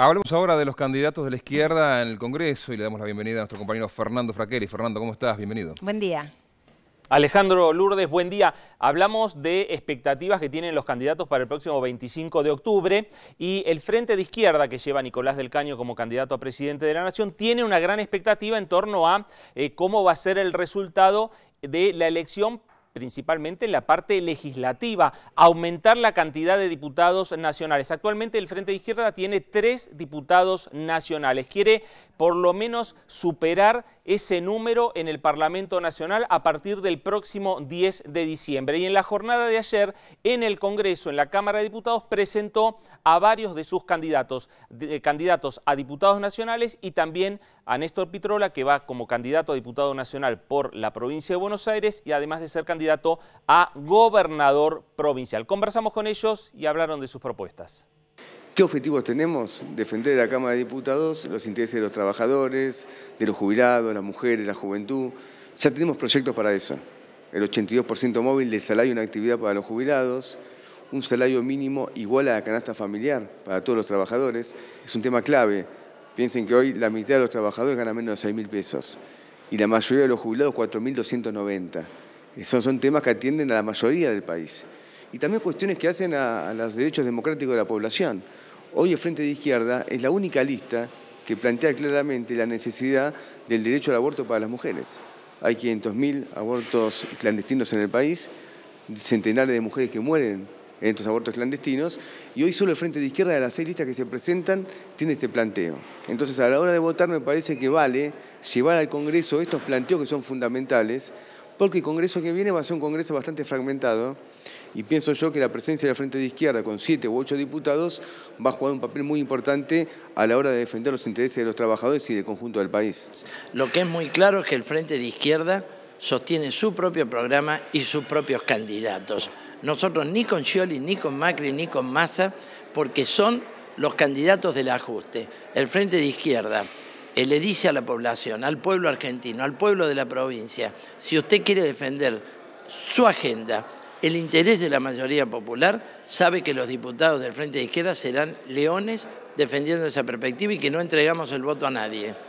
Hablemos ahora de los candidatos de la izquierda en el Congreso y le damos la bienvenida a nuestro compañero Fernando Fraqueri. Fernando, ¿cómo estás? Bienvenido. Buen día. Alejandro Lourdes, buen día. Hablamos de expectativas que tienen los candidatos para el próximo 25 de octubre y el Frente de Izquierda que lleva a Nicolás del Caño como candidato a presidente de la Nación tiene una gran expectativa en torno a eh, cómo va a ser el resultado de la elección principalmente en la parte legislativa, aumentar la cantidad de diputados nacionales. Actualmente el Frente de Izquierda tiene tres diputados nacionales. Quiere por lo menos superar ese número en el Parlamento Nacional a partir del próximo 10 de diciembre. Y en la jornada de ayer, en el Congreso, en la Cámara de Diputados, presentó a varios de sus candidatos, candidatos a diputados nacionales y también a Néstor Pitrola, que va como candidato a diputado nacional por la provincia de Buenos Aires y además de ser candidato a gobernador provincial. Conversamos con ellos y hablaron de sus propuestas. ¿Qué objetivos tenemos? Defender a la Cámara de Diputados los intereses de los trabajadores, de los jubilados, las mujeres, la juventud. Ya tenemos proyectos para eso. El 82% móvil del salario una actividad para los jubilados, un salario mínimo igual a la canasta familiar para todos los trabajadores. Es un tema clave Piensen que hoy la mitad de los trabajadores gana menos de 6.000 pesos y la mayoría de los jubilados 4.290. Esos son temas que atienden a la mayoría del país. Y también cuestiones que hacen a los derechos democráticos de la población. Hoy el Frente de Izquierda es la única lista que plantea claramente la necesidad del derecho al aborto para las mujeres. Hay 500.000 abortos clandestinos en el país, centenares de mujeres que mueren en estos abortos clandestinos, y hoy solo el Frente de Izquierda de las seis listas que se presentan tiene este planteo. Entonces, a la hora de votar me parece que vale llevar al Congreso estos planteos que son fundamentales, porque el Congreso que viene va a ser un Congreso bastante fragmentado, y pienso yo que la presencia del Frente de Izquierda con siete u ocho diputados va a jugar un papel muy importante a la hora de defender los intereses de los trabajadores y del conjunto del país. Lo que es muy claro es que el Frente de Izquierda sostiene su propio programa y sus propios candidatos nosotros ni con Scioli, ni con Macri, ni con Massa, porque son los candidatos del ajuste. El Frente de Izquierda eh, le dice a la población, al pueblo argentino, al pueblo de la provincia, si usted quiere defender su agenda, el interés de la mayoría popular, sabe que los diputados del Frente de Izquierda serán leones defendiendo esa perspectiva y que no entregamos el voto a nadie.